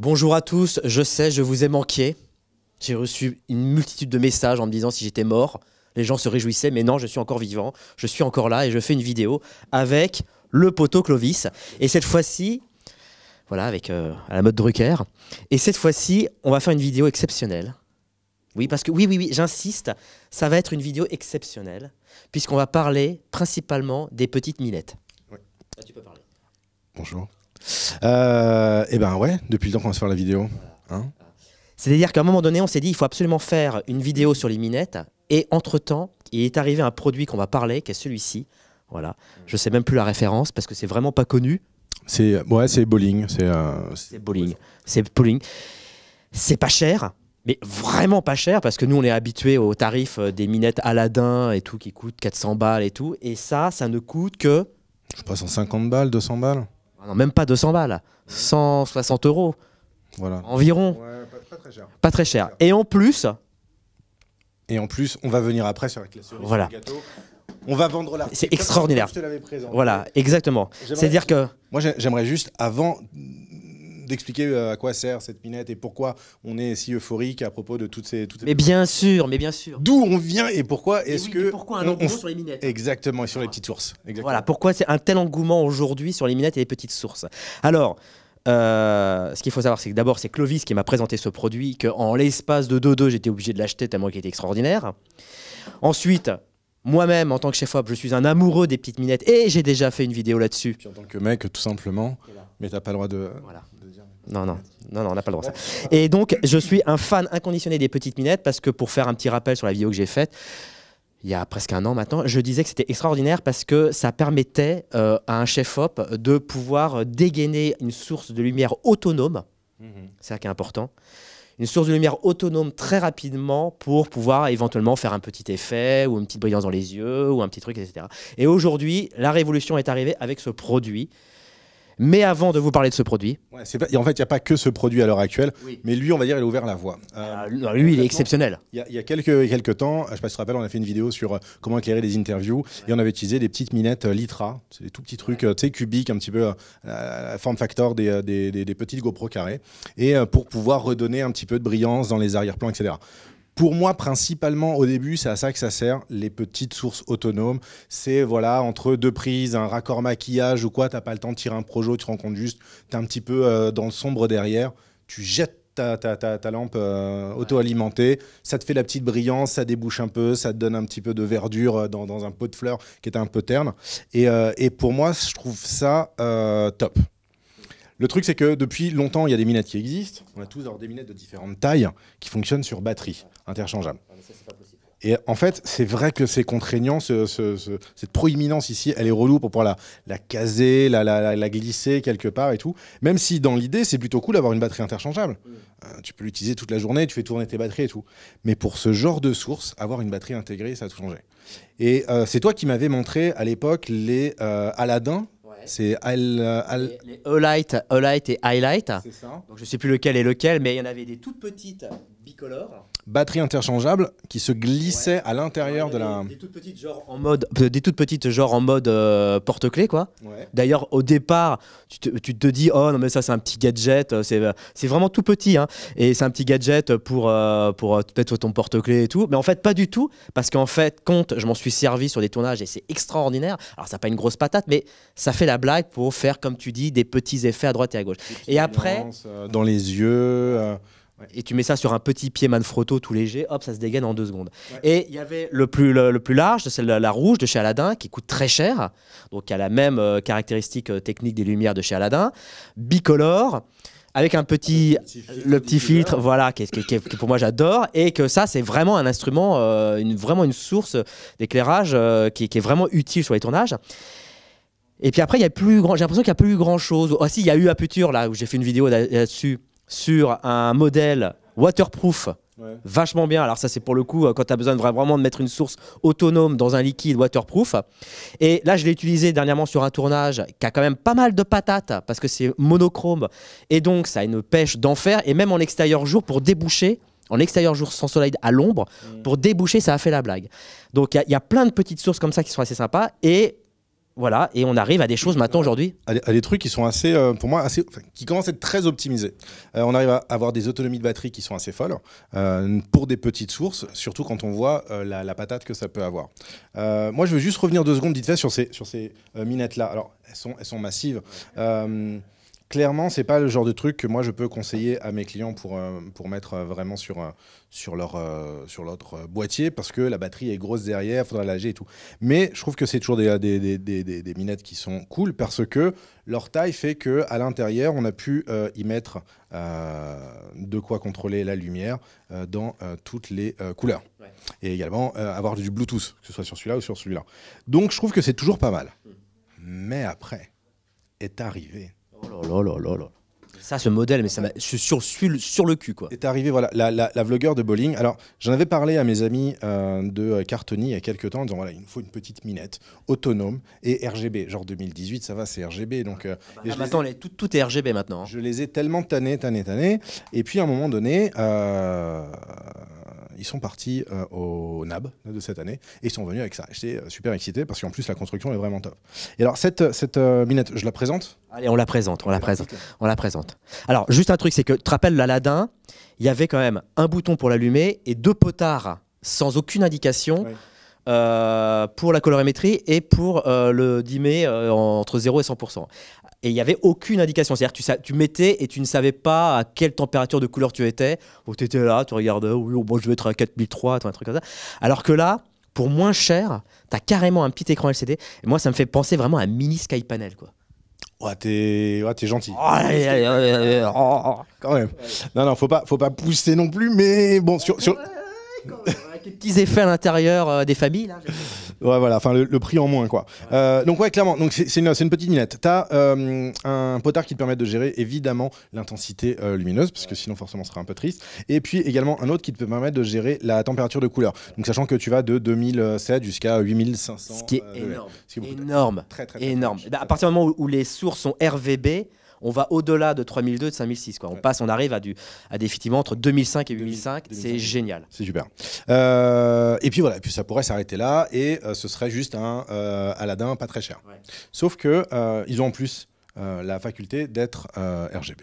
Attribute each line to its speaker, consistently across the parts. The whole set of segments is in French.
Speaker 1: Bonjour à tous, je sais, je vous ai manqué. J'ai reçu une multitude de messages en me disant si j'étais mort. Les gens se réjouissaient, mais non, je suis encore vivant, je suis encore là et je fais une vidéo avec le poteau Clovis. Et cette fois-ci, voilà, avec euh, à la mode Drucker. Et cette fois-ci, on va faire une vidéo exceptionnelle. Oui, parce que oui, oui, oui, j'insiste, ça va être une vidéo exceptionnelle, puisqu'on va parler principalement des petites minettes. Oui. tu peux parler. Bonjour. Euh, et eh ben ouais, depuis le temps qu'on va se faire la vidéo. Hein. C'est-à-dire qu'à un moment donné, on s'est dit, il faut absolument faire une vidéo sur les minettes. Et entre-temps, il est arrivé un produit qu'on va parler, qui est celui-ci. Voilà. Je sais même plus la référence parce que c'est vraiment pas connu. C'est ouais, c'est bowling. C'est euh, bowling. C'est bowling. C'est pas cher, mais vraiment pas cher parce que nous on est habitué aux tarifs euh, des minettes Aladdin et tout qui coûtent 400 balles et tout. Et ça, ça ne coûte que. Je sais 150 balles, 200 balles. Ah même pas 200 balles, 160 euros. Voilà. Environ. pas, très cher. Pas très cher. Et en plus. Et en plus, on va venir après sur la classe
Speaker 2: voilà. On va vendre là C'est extraordinaire. Voilà, exactement. C'est-à-dire que. Moi, j'aimerais juste, avant d'expliquer euh, à quoi sert cette minette et pourquoi on est si euphorique à propos de toutes ces. Toutes Mais bien sûr, mais bien sûr. D'où on vient et pourquoi est-ce
Speaker 1: que. Pourquoi un on, sur les minettes hein Exactement, et sur les petites sources. Voilà, pourquoi c'est un tel engouement aujourd'hui sur les minettes et les petites sources Alors. Euh, ce qu'il faut savoir, c'est que d'abord, c'est Clovis qui m'a présenté ce produit, qu'en l'espace de 2-2, j'étais obligé de l'acheter tellement qu'il était extraordinaire. Ensuite, moi-même, en tant que chef-op, je suis un amoureux des petites minettes et j'ai déjà fait une vidéo là-dessus. en tant que mec, tout simplement, mais t'as pas le droit de, voilà. dire. Non, non, non, non on n'a pas le droit. Ça. Et donc, je suis un fan inconditionné des petites minettes parce que pour faire un petit rappel sur la vidéo que j'ai faite, il y a presque un an maintenant, je disais que c'était extraordinaire parce que ça permettait euh, à un chef-op de pouvoir dégainer une source de lumière autonome. Mhm. C'est ça qui est important une source de lumière autonome très rapidement pour pouvoir éventuellement faire un petit effet ou une petite brillance dans les yeux ou un petit truc, etc. Et aujourd'hui, la révolution est arrivée avec ce produit mais avant de vous parler de ce produit. en fait, il n'y a pas que ce produit à l'heure actuelle, mais lui, on va
Speaker 2: dire, il a ouvert la voie. Ah, euh, lui, il est exceptionnel. Il y, a quelques, quelques temps, je ne sais pas si tu te rappelles, on a fait une vidéo sur euh, comment éclairer des interviews et on avait utilisé des petites minettes euh, Litra, des tout petits trucs, tu sais, cubiques, un petit peu la form factor des, petites GoPro carrées. et pour pouvoir redonner un petit peu de brillance dans les arrière-plans, etc. Pour moi, principalement, au début, c'est à ça que ça sert, les petites sources autonomes. C'est, voilà, entre deux prises, un raccord maquillage ou quoi, tu n'as pas le temps de tirer un projo, tu rencontres juste, tu es un petit peu euh, dans le sombre derrière, tu jettes ta, ta, ta, lampe euh, auto-alimentée, ça te fait la petite brillance, ça débouche un peu, ça te donne un petit peu de verdure euh, dans, un pot de fleurs qui est un peu terne. Et, pour moi, je trouve ça top. Le truc, c'est que depuis longtemps, il y a des minettes qui existent. On a tous des minettes de différentes tailles qui fonctionnent sur batterie interchangeable. Ah, et en fait, c'est vrai que c'est contraignant, cette proéminence ici, elle est relou pour pouvoir la, caser, la, glisser quelque part et tout. Même si dans l'idée, c'est plutôt cool d'avoir une batterie interchangeable. Mm. Euh, tu peux l'utiliser toute la journée, tu fais tourner tes batteries et tout. Mais pour ce genre de source, avoir une batterie intégrée, ça a tout changé. Et euh, c'est toi qui m'avais montré à l'époque les Aladin. Euh, Aladdin c'est euh, all light et Highlight. C'est ça. Donc je sais plus lequel est lequel, mais il y en
Speaker 1: avait des toutes petites bicolores
Speaker 2: batterie interchangeable qui se glissait à l'intérieur de la.
Speaker 1: Des toutes petites genre en mode, euh, des toutes petites genre en mode euh, porte-clés quoi. D'ailleurs au départ, tu te, dis oh non mais ça c'est un petit gadget, euh, c'est vraiment tout petit hein. et c'est un petit gadget pour pour peut-être ton porte-clés et tout, mais en fait pas du tout parce qu'en fait compte, je m'en suis servi sur des tournages et c'est extraordinaire. Alors ça pas une grosse patate, mais ça fait la blague pour faire comme tu dis des petits effets à droite et à gauche. Et après dans les yeux. Et tu mets ça sur un petit pied Manfrotto tout léger, hop, ça se dégaine en deux secondes. Et il y avait le plus, le, plus large, c'est la, rouge de chez Aladdin, qui coûte très cher, donc qui a la même euh, caractéristique euh, technique des lumières de chez Aladdin, bicolore, avec un petit, le petit filtre, voilà, qui, pour moi j'adore, et que ça c'est vraiment un instrument, euh, vraiment une source d'éclairage qui, est vraiment utile sur les tournages. Et puis après, il j'ai l'impression qu'il n'y a plus grand chose. Aussi ah, il y a eu Aputure là où j'ai fait une vidéo là-dessus sur un modèle waterproof Vachement bien. Alors ça, c'est pour le coup, euh, quand tu as besoin vraiment de mettre une source autonome dans un liquide waterproof. Et là, je l'ai utilisé dernièrement sur un tournage qui a quand même pas mal de patates parce que c'est monochrome. Et donc, ça a une pêche d'enfer. Et même en extérieur jour, pour déboucher, en extérieur jour sans soleil à l'ombre, mm. pour déboucher, ça a fait la blague. Donc, il y, a plein de petites sources comme ça qui sont assez sympas. Et voilà, et on arrive à des choses maintenant aujourd'hui. À,
Speaker 2: des trucs qui sont assez, euh, pour moi, assez, qui commencent à être très optimisés. Euh, on arrive à avoir des autonomies de batterie qui sont assez folles euh, pour des petites sources, surtout quand on voit la, patate que ça peut avoir. moi, je veux juste revenir deux secondes dites fait sur ces, sur ces minettes-là. Alors, elles sont, elles sont massives clairement, c'est pas le genre de truc que moi je peux conseiller à mes clients pour, euh, pour mettre euh, vraiment sur, euh, sur leur sur l'autre boîtier parce que la batterie est grosse derrière, il faudra l'âger et tout. Mais je trouve que c'est toujours des des, des, des, des, minettes qui sont cool parce que leur taille fait que à l'intérieur, on a pu y mettre de quoi contrôler la lumière dans toutes les couleurs. Et également avoir du Bluetooth, que ce soit sur celui-là ou sur celui-là. Donc je trouve que c'est toujours pas mal. Hmm. Mais après est arrivé Oh là là là là. Ça, ce modèle, mais ça sur, le cul. Quoi. Est arrivé voilà, la, vlogueur de bowling. Alors, j'en avais parlé à mes amis euh, de euh, Cartoni il y a quelques temps en disant voilà, il nous faut une petite minette autonome et RGB. Genre 2018, ça va, c'est RGB. Donc,
Speaker 1: tout, est RGB maintenant. Hein.
Speaker 2: Je les ai tellement tannés, tannés, tannés. Et puis, à un moment donné, euh, ils sont partis euh, au NAB de cette année et ils sont venus avec ça. J'étais euh, super excité parce qu'en plus la construction est vraiment top. Et alors cette, euh, cette minette, je la présente
Speaker 1: Allez, on la présente, on la présente, on la présente. Alors juste un truc, c'est que tu te rappelles l'Aladin, il y avait quand même un bouton pour l'allumer et deux potards sans aucune indication. pour la colorimétrie et pour le dimmer entre 0 et 100% et il n'y avait aucune indication. C'est-à-dire que tu, mettais et tu ne savais pas à quelle température de couleur tu étais. Ou tu étais là, tu regardais, bon, je vais être à 4003, un truc comme ça. Alors que là, pour moins cher, tu as carrément un petit écran LCD. Et moi, ça me fait penser vraiment à un mini sky panel, quoi.
Speaker 2: Ouais, t'es ouais, gentil.
Speaker 1: Oh, Quand même. Non, non, faut pas, faut pas pousser non plus, mais bon, sur avec des petits effets à l'intérieur euh, des familles.
Speaker 2: ouais, voilà, enfin le, prix en moins quoi. Euh, donc ouais, clairement, c'est une, petite lunette. T'as euh, un potard qui te permet de gérer évidemment l'intensité lumineuse, parce que sinon forcément ce sera un peu triste. Et puis également un autre qui te permet de gérer la température de couleur. Donc sachant que tu vas de 2007
Speaker 1: jusqu'à 8500. Ce qui est énorme. énorme. Très, très, énorme. Bah, à partir du moment où les sources sont RVB, on va au-delà de 3002 de 5006. On passe, on arrive à, du, à effectivement entre 2005 et 2005. C'est génial. C'est super.
Speaker 2: Euh, et puis voilà, puis ça pourrait s'arrêter là et euh, ce serait juste un euh, Aladdin pas très cher. Sauf que ils ont en plus la faculté d'être RGB.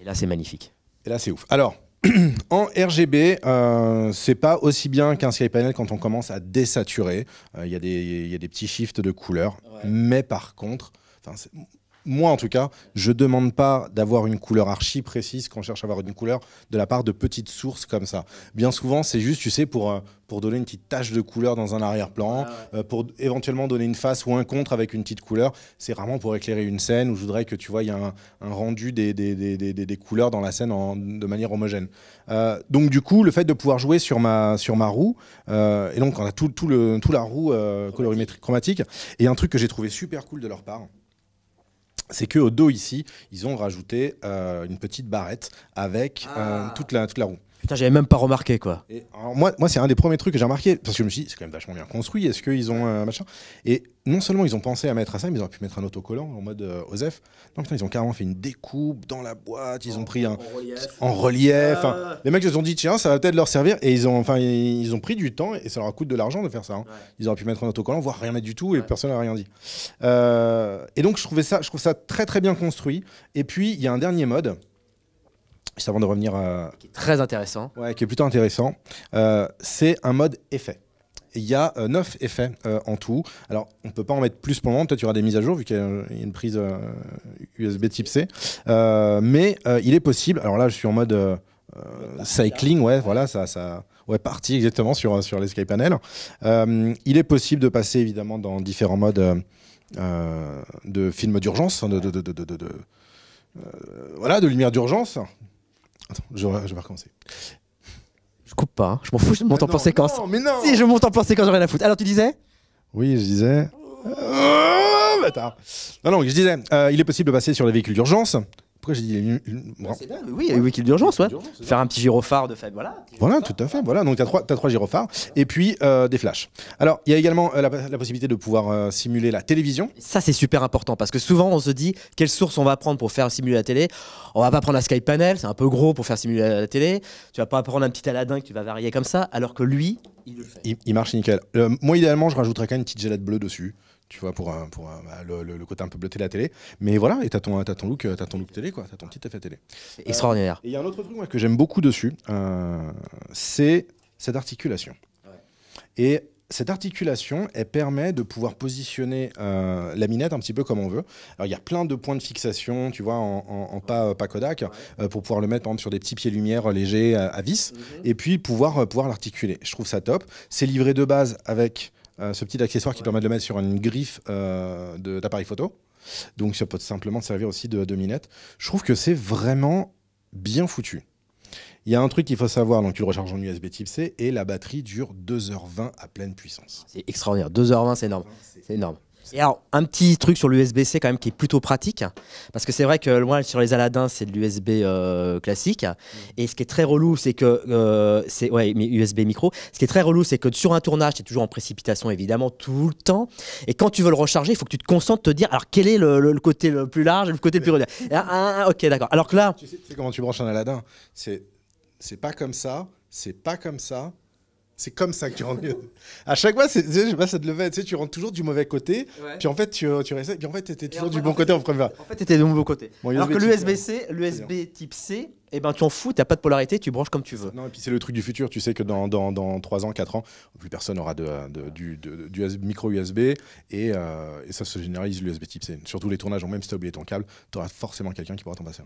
Speaker 2: Et là, c'est magnifique. Et là, c'est ouf. Alors, en RGB, euh, c'est pas aussi bien qu'un Skypanel quand on commence à désaturer. Il y, a des petits shifts de couleurs. Mais par contre, moi en tout cas, je ne demande pas d'avoir une couleur archi précise quand on cherche à avoir une couleur de la part de petites sources comme ça. Bien souvent, c'est juste, tu sais, pour, euh, pour donner une petite tache de couleur dans un arrière-plan, ah euh, pour éventuellement donner une face ou un contre avec une petite couleur. C'est rarement pour éclairer une scène où je voudrais que tu vois, y a un, rendu des des, couleurs dans la scène de manière homogène. Euh, donc du coup, le fait de pouvoir jouer sur ma, sur ma roue, et donc on a tout, le, tout la roue colorimétrique chromatique, et un truc que j'ai trouvé super cool de leur part c'est que au dos ici, ils ont rajouté euh, une petite barrette avec euh, ah. toute, la, toute la roue. Putain, j'avais même pas remarqué quoi. moi, moi c'est un des premiers trucs que j'ai remarqué parce que je me suis dit, c'est quand même vachement bien construit. Est-ce qu'ils ont un euh, machin Et non seulement ils ont pensé à mettre à ça, mais ils auraient pu mettre un autocollant en mode euh, OZEF. Non, putain, ils ont carrément fait une découpe dans la boîte. Ils ont pris un en relief. En relief ah. Les mecs se sont dit, tiens, ça va peut-être leur servir. Et ils ont, enfin, ils ont pris du temps et ça leur coûte de l'argent de faire ça. Hein. Ils auraient pu mettre un autocollant, voire rien mettre du tout, et personne n'a rien dit. Euh, et donc je trouvais ça, je trouve ça très très bien construit. Et puis il y a un dernier mode juste avant de revenir à. très intéressant. Ouais, qui est plutôt intéressant. Euh, c'est un mode effet. Il y a euh, neuf effets euh, en tout. Alors, on ne peut pas en mettre plus pour le moment. Peut-être qu'il y aura des mises à jour, vu qu'il y a une prise USB type C. mais il est possible. Alors là, je suis en mode. cycling, ouais, voilà, ça, ça, ouais, parti exactement sur, sur les il est possible de passer évidemment dans différents modes de films d'urgence, hein, de, de, voilà, de lumière d'urgence, Attends, je, je vais recommencer. Je coupe pas, hein. je m'en fous, je monte en plan séquence. Si, je monte
Speaker 1: en plan séquence, j'ai rien à foutre. Alors tu disais
Speaker 2: Oui, je disais.
Speaker 1: Oh, bâtard
Speaker 2: Non, non, je disais, euh, il est possible de passer sur les véhicules d'urgence, pourquoi j'ai dit une, une... Bah, oui, d'urgence, ouais. Faire un petit
Speaker 1: gyrophare de fait, voilà.
Speaker 2: Voilà, tout à fait, voilà. Donc tu as trois, trois gyrophares et puis euh, des flashs. Alors, il y a
Speaker 1: également euh, la, possibilité de pouvoir euh, simuler la télévision. Ça, c'est super important parce que souvent on se dit quelle source on va prendre pour faire simuler la télé. On va pas prendre la Skype Panel, c'est un peu gros pour faire simuler la, télé. Tu vas pas prendre un petit Aladdin que tu vas varier comme ça, alors que lui, il le fait. Il, marche nickel. moi, idéalement,
Speaker 2: je rajouterais quand même une petite gelette bleue dessus tu vois, pour, pour bah, le, côté un peu bleuté de la télé. Mais voilà, et t'as ton, as ton, look, euh, as ton look télé, quoi, t'as ton petit effet télé.
Speaker 1: Euh, Extraordinaire. et il y a un autre truc moi, que j'aime
Speaker 2: beaucoup dessus, euh, c'est cette articulation. Et cette articulation, elle permet de pouvoir positionner la minette un petit peu comme on veut. Alors, il y a plein de points de fixation, tu vois, en, pas, Kodak, pour pouvoir le mettre, par exemple, sur des petits pieds-lumière légers à, vis, mhm. et puis pouvoir, pouvoir l'articuler. Je trouve ça top. C'est livré de base avec euh, ce petit accessoire qui permet de le mettre sur une griffe euh, d'appareil photo. Donc ça peut simplement servir aussi de, dominette. Je trouve que c'est vraiment bien foutu. Il y a un truc qu'il faut savoir, donc tu le recharges en USB type C et la batterie dure 2h20 à pleine puissance. C'est extraordinaire,
Speaker 1: 2h20 c'est énorme. C'est énorme. Et alors, un petit truc sur l'USB-C quand même qui est plutôt pratique, parce que c'est vrai que loin sur les Aladdin, c'est de l'USB euh, classique. Mm. Et ce qui est très relou, c'est que euh, c'est ouais, mais USB micro. Ce qui est très relou, c'est que sur un tournage, es toujours en précipitation évidemment tout le temps. Et quand tu veux le recharger, il faut que tu te concentres, te dire alors quel est le, côté le plus large, le côté le plus relou. Ah, ah, ah, ok, d'accord. Alors que là, tu sais, comment tu branches un Aladdin
Speaker 2: c'est pas comme ça, c'est pas comme ça, c'est comme ça que tu rentres. à chaque fois, c'est, je ça
Speaker 1: te levait. Tu sais, tu rentres toujours du mauvais côté. Puis en fait, tu, tu restes. Puis en fait, étais toujours du bon côté en première. En fait, tu étais du mauvais côté. Alors que l'USB-C, l'USB hein. type C, eh ben, tu en fous, t'as pas de polarité, tu branches comme
Speaker 2: tu veux. Non, et puis c'est le truc du futur. Tu sais que dans, dans, 3 ans, 4 ans, plus personne aura de, du, du micro USB euh, et, ça se généralise l'USB type C. Surtout les tournages, même si t'as oublié ton câble, auras forcément quelqu'un qui pourra t'en passer.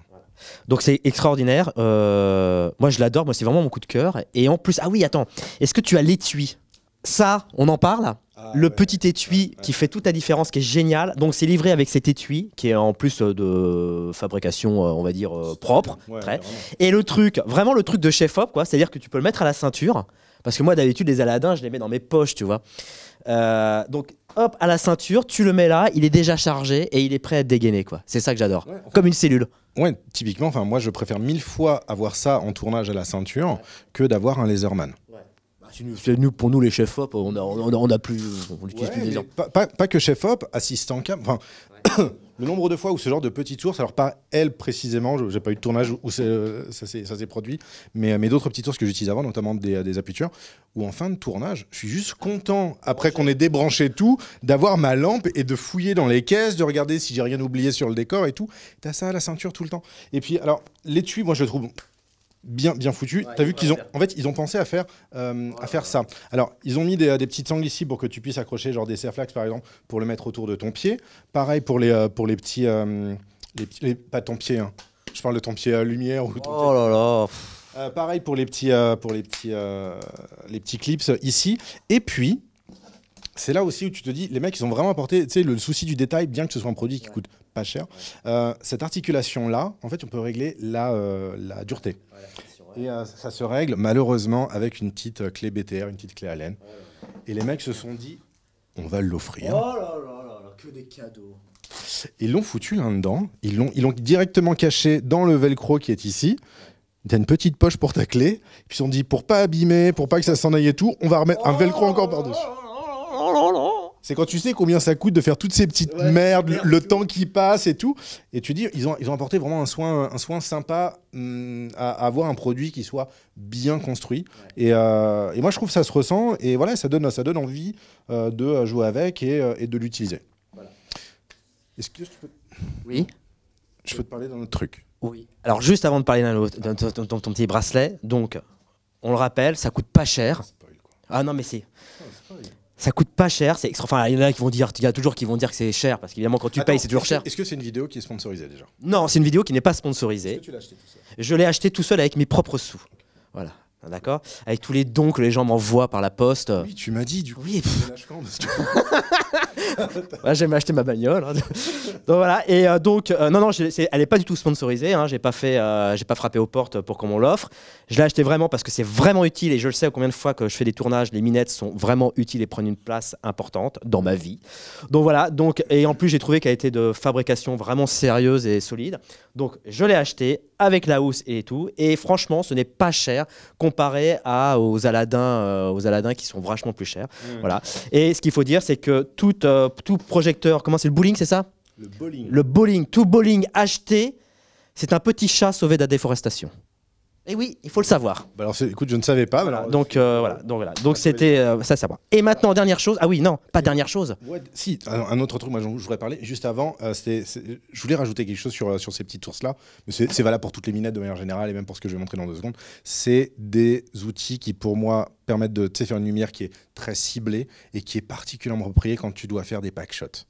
Speaker 1: Donc c'est extraordinaire. Euh, moi, je l'adore. Moi, c'est vraiment mon coup de cœur. Et en plus, ah oui, attends, est-ce que tu as l'étui ça, on en parle. Ah le petit étui qui fait toute la différence, qui est génial. Donc c'est livré avec cet étui qui est en plus euh, de fabrication, euh, on va dire euh, propre. Et le truc, vraiment le truc de chef op, quoi. C'est-à-dire que tu peux le mettre à la ceinture. Parce que moi, d'habitude, les Aladdin, je les mets dans mes poches, tu vois. donc, hop, à la ceinture, tu le mets là, il est déjà chargé et il est prêt à dégainer, quoi. C'est ça que j'adore. Comme une cellule. Ouais, typiquement, moi, je préfère mille fois avoir ça en tournage à la ceinture
Speaker 2: que d'avoir un Laserman. C'est nous, pour nous, les chefs-op, on a, plus. des pas, pas, que chef-op, assistant cam. le nombre de fois où ce genre de petites sources, alors pas elle précisément, j'ai pas eu de tournage où euh, ça s'est produit, mais, euh, mes d'autres petites tours que j'utilise avant, notamment des, euh, des appuitures, où en fin de tournage, je suis juste content, après qu'on ait débranché tout, d'avoir ma lampe et de fouiller dans les caisses, de regarder si j'ai rien oublié sur le décor et tout. T'as ça à la ceinture tout le temps. Et puis, alors, les l'étui, moi je trouve bien, bien foutu. T'as vu qu'ils ont, en fait, ils ont pensé à faire, euh, à faire ça. Alors, ils ont mis des, euh, des, petites sangles ici pour que tu puisses accrocher, genre des serflax par exemple, pour le mettre autour de ton pied. Pareil pour les, euh, pour les petits, les, pas ton pied. Hein. Je parle de ton pied à lumière oh là là. pareil pour les petits, pour les petits, les petits clips ici. Et puis, c'est là aussi où tu te dis, les mecs, ils ont vraiment apporté le souci du détail, bien que ce soit un produit qui coûte pas cher. Euh, cette articulation-là, en fait, on peut régler la, euh, dureté. et euh, ça se règle malheureusement avec une petite clé BTR, une petite clé Allen. Et les mecs se sont dit, on va l'offrir.
Speaker 1: Oh là là là que des cadeaux.
Speaker 2: Ils l'ont foutu là-dedans. Ils l'ont, directement caché dans le velcro qui est ici. a une petite poche pour ta clé. Puis ils se dit, pour pas abîmer, pour pas que ça s'en aille et tout, on va remettre un oh velcro encore par-dessus. C'est quand tu sais combien ça coûte de faire toutes ces petites merdes, le temps qui passe et tout. Et tu dis, ils ont, ils ont apporté vraiment un soin, un soin sympa mm, à, avoir un produit qui soit bien construit. Et, euh, et, moi, je trouve que ça se ressent. Et voilà, ça donne, ça donne envie euh, de
Speaker 1: euh, jouer avec et, et de l'utiliser. Est-ce que tu peux... Oui. Je peux te parler d'un autre truc. Oui. Alors, juste avant de parler d'un autre, ton, petit bracelet, donc, on le rappelle, ça coûte pas cher. Ah, ah non, mais c'est... Ah, ça coûte pas cher, Enfin, il y en a qui vont dire, il y a toujours qui vont dire que c'est cher, parce qu'évidemment, quand tu payes, c'est toujours cher. Est-ce
Speaker 2: que c'est une vidéo qui est sponsorisée déjà
Speaker 1: Non, c'est une vidéo qui n'est pas sponsorisée. Est-ce que tu l'as acheté tout seul Je l'ai acheté tout seul avec mes propres sous. Voilà. Ah, d'accord Avec tous les dons que les gens m'envoient par la poste. Oui, tu m'as dit, du coup. Oui. ouais, j'ai acheté ma bagnole. Hein. donc voilà. Et euh, donc, euh, non, non, elle n'est pas du tout sponsorisée. Hein. J'ai pas fait, euh, j'ai pas frappé aux portes pour qu'on l'offre. Je l'ai acheté vraiment parce que c'est vraiment utile et je le sais combien de fois que je fais des tournages, les minettes sont vraiment utiles et prennent une place importante dans ma vie. Donc voilà. Donc et en plus, j'ai trouvé qu'elle était de fabrication vraiment sérieuse et solide. Donc je l'ai acheté avec la housse et tout. Et franchement, ce n'est pas cher comparé à, aux Aladdin, euh, aux Aladdin qui sont vachement plus chers. Voilà. Et ce qu'il faut dire, c'est que tout, euh, tout projecteur, comment c'est le bowling, c'est ça Le bowling. Le bowling, tout bowling acheté, c'est un petit chat sauvé de la déforestation. Et oui, il faut le savoir. Bah écoute, je ne savais pas. Euh, donc, voilà, donc c'était euh, ça, ça Et maintenant, dernière chose. Ah oui, non, pas dernière chose.
Speaker 2: si, un, autre truc, moi, je voudrais parler juste avant. Euh, je voulais rajouter quelque chose sur, ces petites sources là, mais c'est valable pour toutes les minettes de manière générale et même pour ce que je vais montrer dans deux secondes. C'est des outils qui, pour moi, permettent de faire une lumière qui est très ciblée et qui est particulièrement appropriée quand tu dois faire des pack shots.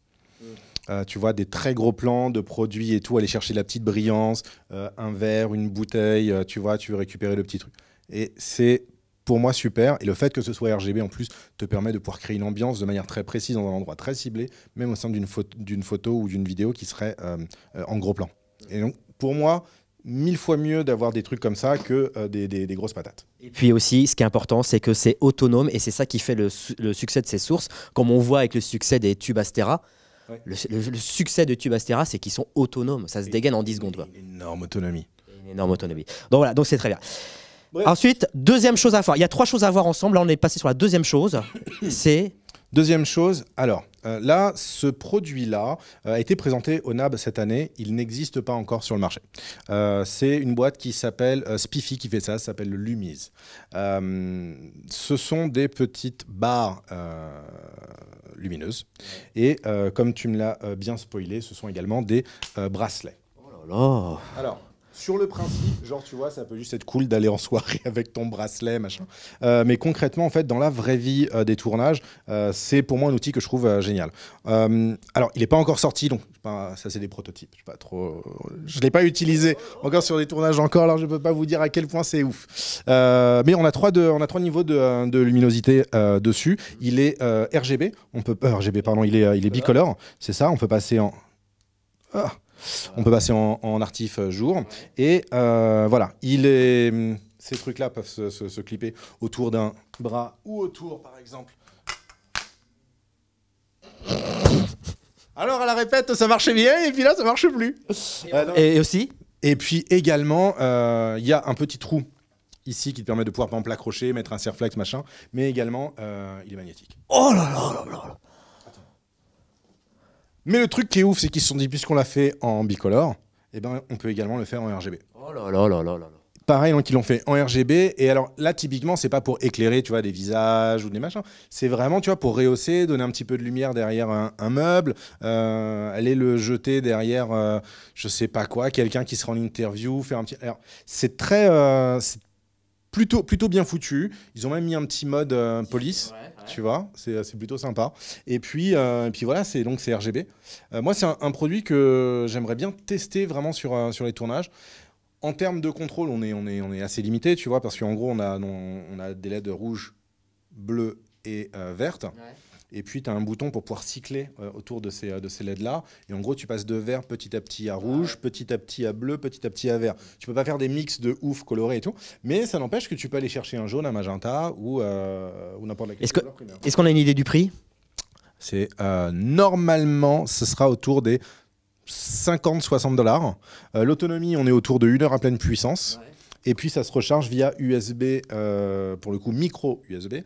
Speaker 2: Euh, tu vois, des très gros plans de produits et tout, aller chercher la petite brillance, euh, un verre, une bouteille, euh, tu vois, tu veux récupérer le petit truc. Et c'est pour moi super. Et le fait que ce soit RGB en plus te permet de pouvoir créer une ambiance de manière très précise dans un endroit très ciblé, même au sein d'une photo, ou d'une vidéo qui serait en gros plan. Et donc, pour moi, mille fois mieux d'avoir des trucs comme ça que des, grosses patates.
Speaker 1: Et puis aussi, ce qui est important, c'est que c'est autonome et c'est ça qui fait le, succès de ces sources. Comme on voit avec le succès des tubes Astera, le, succès de Tube Astera, c'est qu'ils sont autonomes. Ça se dégaine en 10 secondes. Une énorme autonomie. Une énorme autonomie. Donc voilà, donc c'est très bien. Ensuite, deuxième chose à voir. Il y a trois choses à voir ensemble. on est passé sur la deuxième chose. c'est Deuxième
Speaker 2: chose, alors, euh, là, ce produit-là euh, a été présenté au NAB cette année. Il n'existe pas encore sur le marché. Euh, c'est une boîte qui s'appelle Spiffy qui fait ça, ça s'appelle Lumise. ce sont des petites barres lumineuses. Et comme tu me l'as bien spoilé, ce sont également des bracelets. Oh là là sur le principe, genre, tu vois, ça peut juste être cool d'aller en soirée avec ton bracelet, machin. Euh, mais concrètement, en fait, dans la vraie vie euh, des tournages, euh, c'est pour moi un outil que je trouve génial. alors, il n'est pas encore sorti, donc ça, c'est des prototypes. Je pas trop. Je l'ai pas utilisé encore sur des tournages encore, alors je peux pas vous dire à quel point c'est ouf. mais on a trois on a trois niveaux de, luminosité dessus. Il est RGB. On peut RGB, pardon. Il est, il est bicolore. C'est ça. On peut passer en. Ah on peut passer en, artif euh, jour. Et euh, voilà, hum, ces trucs-là peuvent se, clipper autour d'un bras ou autour, par exemple, Alors à la répète, ça marchait bien, et puis là, ça marche plus. Et, aussi Et puis également, euh, il y a un petit trou ici qui te permet de pouvoir, par exemple, l'accrocher, mettre un serflex, machin, mais également, il est magnétique. Oh là là là là mais le truc qui est ouf, c'est qu'ils se sont dit, puisqu'on l'a fait en bicolore, eh ben, on peut également le faire en RGB. Oh là là là là là. Pareil, donc ils l'ont fait en RGB. Et alors là, typiquement, c'est pas pour éclairer, tu vois, des visages ou des machins. C'est vraiment, tu vois, pour rehausser, donner un petit peu de lumière derrière un, meuble, euh, aller le jeter derrière, je euh, je sais pas quoi, quelqu'un qui sera en interview, faire un petit. Alors, c'est très, euh, plutôt, bien foutu. Ils ont même mis un petit mode euh, police, tu vois, euh, c'est plutôt sympa. Et puis, euh, puis voilà, c'est donc c'est RGB. moi, c'est un, produit que j'aimerais bien tester vraiment sur, sur les tournages. En termes de contrôle, on est, on est, on est assez limité, tu vois, parce qu'en gros, on a, on, a des LED rouges, bleues et vertes. Et puis, tu as un bouton pour pouvoir cycler euh, autour de ces, euh, de ces LED-là. Et en gros, tu passes de vert petit à petit à ah rouge, petit à petit à bleu, petit à petit à vert. Tu peux pas faire des mix de ouf colorés et tout, mais ça n'empêche que tu peux aller chercher un jaune, un magenta ou, euh, ou n'importe laquelle.
Speaker 1: Est-ce qu'on a une idée du prix
Speaker 2: C'est normalement, ce sera autour des 50-60 dollars. L'autonomie, on est autour de 1 heure à pleine puissance. Et puis ça se recharge via USB, euh, pour le coup micro USB.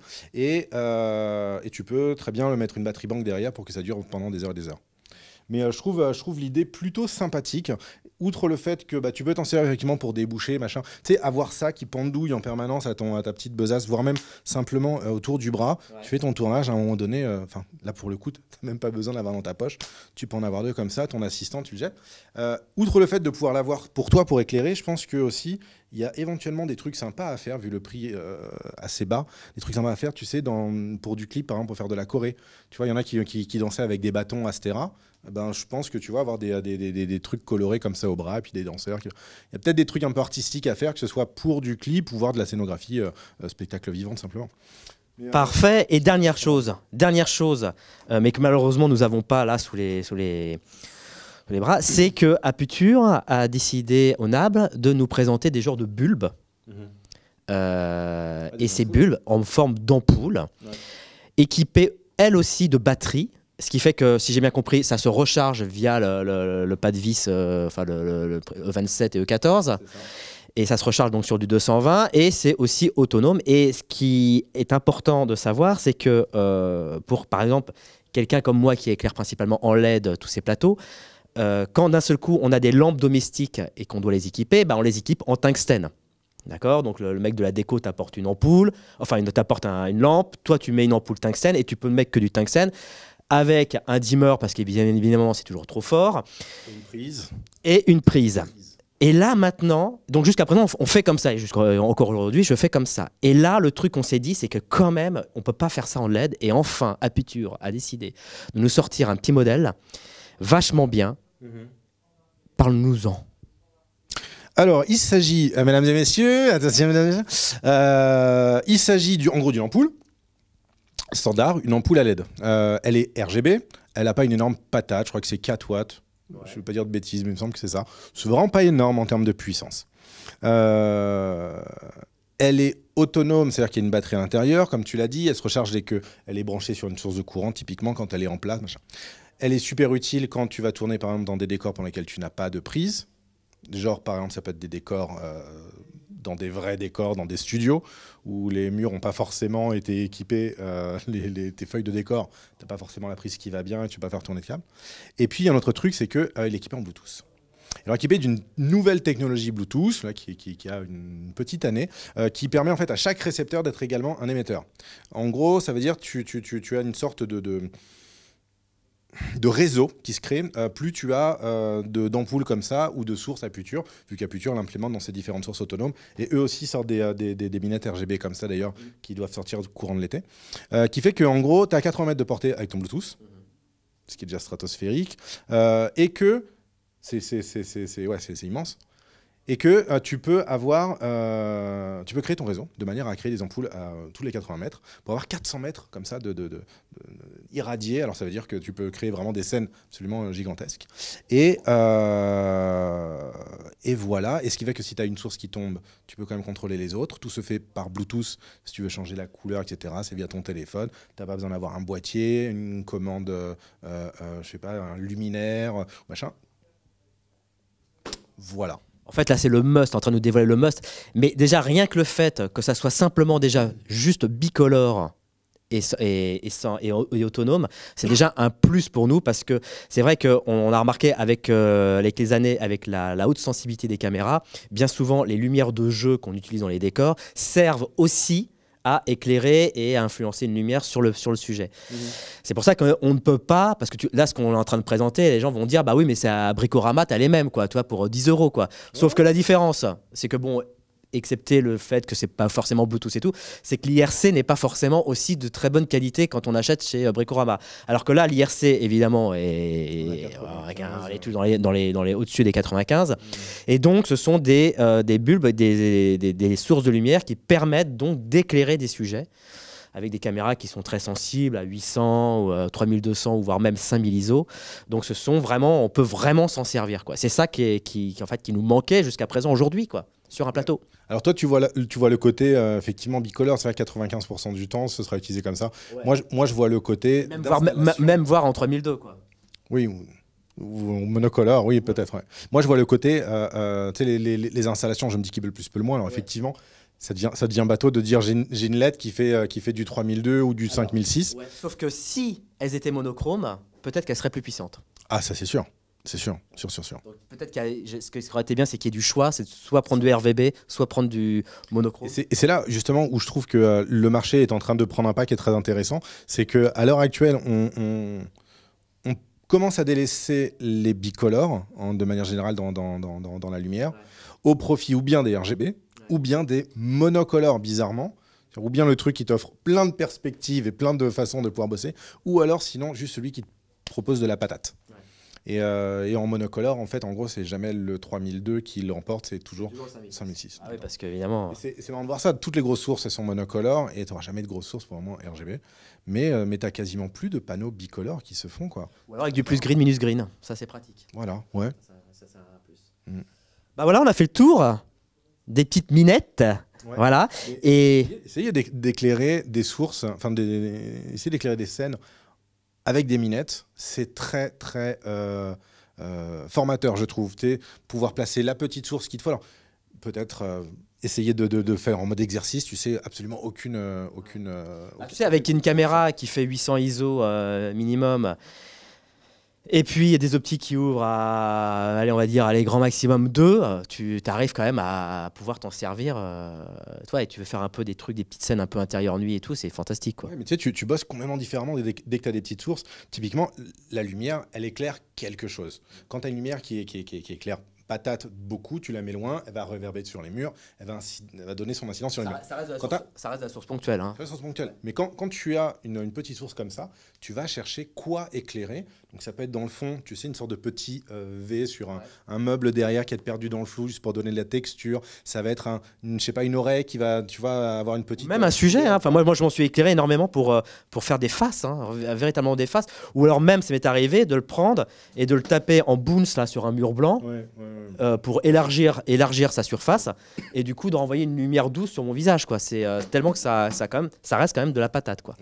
Speaker 2: Euh, et, tu peux très bien le mettre une batterie banque derrière pour que ça dure pendant des heures et des heures. Mais euh, je trouve, je trouve l'idée plutôt sympathique. Outre le fait que bah, tu peux t'en servir effectivement pour déboucher, machin. Tu sais, avoir ça qui pendouille en permanence à, ton, à ta petite besace, voire même simplement autour du bras. Tu fais ton tournage à un moment donné. Enfin, là pour le coup, tu même pas besoin de l'avoir dans ta poche. Tu peux en avoir deux comme ça. Ton assistant, tu le jettes. outre le fait de pouvoir l'avoir pour toi, pour éclairer, je pense que aussi, il y a éventuellement des trucs sympas à faire, vu le prix euh, assez bas. Des trucs sympas à faire, tu sais, dans, pour du clip, par exemple, pour faire de la Corée. Tu vois, il y en a qui, dansaient avec des bâtons Astera. Ben, je pense que tu vas avoir des, trucs colorés comme ça au bras, et puis des danseurs. Il y a peut-être des trucs un peu artistiques à faire, que ce soit pour du clip ou voir de la scénographie,
Speaker 1: euh, euh, spectacle vivant, simplement. Parfait. Et dernière chose, dernière chose, mais que malheureusement nous n'avons pas là sous les, sous les, les bras, c'est que Aputure a décidé au Nable de nous présenter des genres de bulbes. Mhm. Euh, ah, et ces bulbes en forme d'ampoule, équipés, équipées elles aussi de batteries. Ce qui fait que, si j'ai bien compris, ça se recharge via le, pas de vis, euh, enfin le, 27 e et E14. Et ça se recharge donc sur du 220 et c'est aussi autonome. Et ce qui est important de savoir, c'est que euh, pour par exemple quelqu'un comme moi qui éclaire principalement en LED tous ces plateaux, euh, quand d'un seul coup on a des lampes domestiques et qu'on doit les équiper, bah, on les équipe en tungstène. D'accord Donc le, mec de la déco t'apporte une ampoule, enfin t'apporte une lampe, toi tu mets une ampoule tungstène et tu peux mettre que du tungstène avec un dimmer parce que évidemment c'est toujours trop fort.
Speaker 2: Et une prise.
Speaker 1: Et une prise. Et là maintenant, donc jusqu'à présent on fait comme ça, et euh, encore aujourd'hui je fais comme ça. Et là le truc qu'on s'est dit c'est que quand même on peut pas faire ça en LED et enfin Apiture a décidé de nous sortir un petit modèle vachement bien Mhm. Parle-nous-en. Alors, il s'agit, euh, mesdames et messieurs,
Speaker 2: euh, il s'agit du, en gros d'une ampoule standard, une ampoule à LED. Euh, elle est RGB, elle n'a pas une énorme patate, je crois que c'est 4 watts. Je ne veux pas dire de bêtises, mais il me semble que c'est ça. C'est vraiment pas énorme en termes de puissance. elle est autonome, c'est-à-dire qu'il y a une batterie à l'intérieur, comme tu l'as dit, elle se recharge dès que elle est branchée sur une source de courant, typiquement quand elle est en place. Machin. Elle est super utile quand tu vas tourner par exemple dans des décors pour lesquels tu n'as pas de prise. Genre par exemple ça peut être des décors euh, dans des vrais décors, dans des studios où les murs n'ont pas forcément été équipés, euh, les, tes feuilles de décor, n'as pas forcément la prise qui va bien et tu peux pas faire tourner le câble. Et puis il y a un autre truc c'est que euh, est équipée en Bluetooth. Elle est équipée d'une nouvelle technologie Bluetooth, qui, a une petite année, qui permet en fait à chaque récepteur d'être également un émetteur. En gros, ça veut dire que tu, as une sorte de de réseau qui se crée, euh, plus tu as euh, de d'ampoules comme ça ou de sources à Puture, vu qu'Aputure l'implémente dans ses différentes sources autonomes. Et eux aussi sortent des, euh, des, minettes RGB comme ça d'ailleurs, qui doivent sortir courant de l'été. qui fait qu'en gros, tu as 80 mètres de portée avec ton Bluetooth, ce qui est déjà stratosphérique, et que c'est ouais, immense et que euh, tu peux avoir, euh, tu peux créer ton réseau de manière à créer des ampoules à, euh, tous les 80 mètres pour avoir 400 mètres comme ça de, Alors ça veut dire que tu peux créer vraiment des scènes absolument gigantesques. Et, voilà. Et ce qui fait que si tu as une source qui tombe, tu peux quand même contrôler les autres. Tout se fait par Bluetooth. Si tu veux changer la couleur, etc., c'est via ton téléphone. Tu n'as pas besoin d'avoir un boîtier, une commande, je sais pas, un luminaire, machin.
Speaker 1: Voilà. En fait, là, c'est le must, en train de nous dévoiler le must. Mais déjà, rien que le fait que ça soit simplement déjà juste bicolore et, et, et, et, autonome, c'est déjà un plus pour nous parce que c'est vrai qu'on on a remarqué avec, euh, avec, les années, avec la, haute sensibilité des caméras, bien souvent les lumières de jeu qu'on utilise dans les décors servent aussi à éclairer et à influencer une lumière sur le, sur le sujet. Mhm. C'est pour ça qu'on ne peut pas, parce que tu, là, ce qu'on est en train de présenter, les gens vont dire, bah oui, mais c'est à Bricorama, t'as les mêmes, quoi, Toi pour 10 euh, euros, quoi. Sauf que la différence, c'est que bon, excepté le fait que c'est pas forcément Bluetooth et tout, c'est que l'IRC n'est pas forcément aussi de très bonne qualité quand on achète chez euh, Bricorama. Alors que là, l'IRC, évidemment, est, euh. dans dans les, au-dessus des 95. Mm. Et donc, ce sont des, euh, des bulbes, des, sources de lumière qui permettent donc d'éclairer des sujets avec des caméras qui sont très sensibles à 800 ou 3200 ou voire même 5000 ISO. Donc ce sont vraiment, on peut vraiment s'en servir quoi. C'est ça qui, qui en fait qui nous manquait jusqu'à présent aujourd'hui quoi sur un plateau. Alors toi, tu vois, le côté euh,
Speaker 2: effectivement bicolore, cest à 95% du temps, ce sera utilisé comme ça. Moi, je, moi, je vois le côté... Même voir, même voir en 3002, quoi. Oui, ou, monocolore, oui, peut-être. Moi, je vois le côté, euh, euh, tu sais, les, installations, je me dis qui veut le plus, peu le moins. Alors effectivement, ça devient, ça devient bateau de dire j'ai une, qui fait, qui fait du 3002 ou du 5006.
Speaker 1: Sauf que si elles étaient monochromes, peut-être qu'elles seraient plus puissantes.
Speaker 2: Ah, ça c'est sûr. C'est sûr, sûr, sûr, sûr.
Speaker 1: Peut-être que ce, qui aurait été bien, c'est qu'il y ait du choix, c'est soit prendre du RVB, soit prendre du monochrome. Et c'est là
Speaker 2: justement où je trouve que euh, le marché est en train de prendre un pas qui est très intéressant. C'est que à l'heure actuelle, on, commence à délaisser les bicolores en hein, de manière générale dans, dans, la lumière, au profit ou bien des RGB, ou bien des monocolores bizarrement ou bien le truc qui t'offre plein de perspectives et plein de façons de pouvoir bosser, ou alors sinon juste celui qui te propose de la patate. Et, en monocolore, en fait, en gros, c'est jamais le 3002 qui l'emporte, c'est toujours, toujours 5006. Ah oui, parce qu'évidemment. C'est marrant de voir ça. Toutes les grosses sources, elles sont monocolores et tu n'auras jamais de grosses sources pour vraiment RGB. Mais, mais tu n'as quasiment plus de panneaux
Speaker 1: bicolores qui se font. Quoi. Ou alors avec du plus green, minus green. Ça, c'est pratique. Voilà, ouais. Ça, ça, ça plus. Bah voilà, on a fait le tour des petites minettes. Voilà.
Speaker 2: Et, Essayez d'éclairer des sources, enfin, essayez d'éclairer des scènes avec des minettes, c'est très, très euh, euh, formateur, je trouve.
Speaker 1: pouvoir placer la petite source qu'il te faut. Alors,
Speaker 2: peut-être euh, essayer de, faire en mode exercice, tu sais, absolument aucune. aucune, aucune...
Speaker 1: Ah, tu sais, avec une caméra qui fait 800 ISO minimum et puis, il y a des optiques qui ouvrent à, allez, on va dire, les grand maximum 2. Tu arrives quand même à pouvoir t'en servir. Euh, toi, et tu veux faire un peu des trucs, des petites scènes un peu intérieures nuit et tout, c'est fantastique. mais tu sais, tu, bosses complètement différemment dès, que tu as des petites sources.
Speaker 2: Typiquement, la lumière, elle éclaire quelque chose. Quand tu as une lumière qui, qui, est, qui, éclaire patate beaucoup, tu la mets loin, elle va reverber sur les murs, elle va, donner son incidence sur les murs. ça, reste la source ponctuelle. Hein. Ça reste ponctuelle. Mais quand, tu as une, petite source comme ça, tu vas chercher quoi éclairer. Donc ça peut être dans le fond, tu sais, une sorte de petit euh, V sur un, meuble derrière
Speaker 1: qui est perdu dans le flou juste pour donner de la texture. Ça va être un, ne je sais pas, une oreille qui va, tu vois, avoir une petite. Même un euh, sujet. Hein. Enfin moi, moi je m'en suis éclairé énormément pour euh, pour faire des faces, hein, véritablement des faces. Ou alors même, ça m'est arrivé de le prendre et de le taper en boons là sur un mur blanc pour élargir élargir sa surface et du coup de renvoyer une lumière douce sur mon visage quoi. C'est tellement que ça ça ça reste quand même de la patate quoi.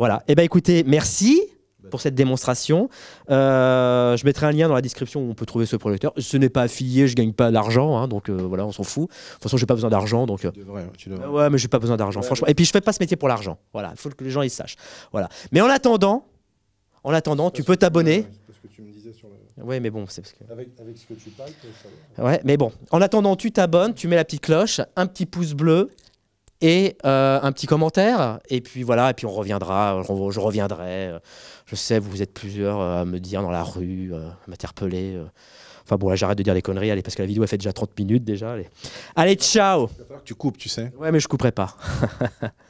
Speaker 1: Voilà. et eh bien, écoutez, merci pour cette démonstration. Euh, je mettrai un lien dans la description où on peut trouver ce projecteur. Ce n'est pas affilié, je gagne pas d'argent, hein, donc euh, voilà, on s'en fout. De toute façon, j'ai pas besoin d'argent, donc. Euh, tu devrais, tu ouais, mais j'ai pas besoin d'argent, franchement. Et puis je fais pas ce métier pour l'argent. Voilà, il faut que les gens ils sachent. Voilà. Mais en attendant, en attendant, tu peux t'abonner. Oui, mais bon, c'est parce que. Avec, avec, ce que tu parles, Ouais, mais bon. En attendant, tu t'abonnes, tu mets la petite cloche, un petit pouce bleu, et euh, un petit commentaire. Et puis voilà, et puis on reviendra, je, reviendrai. Je sais, vous êtes plusieurs euh, à me dire dans la rue, euh, à m'interpeller. Enfin bon, là j'arrête de dire les conneries, allez, parce que la vidéo elle fait déjà 30 minutes déjà. Allez, allez ciao Il va falloir que tu coupes, tu sais. Ouais, mais je couperai pas.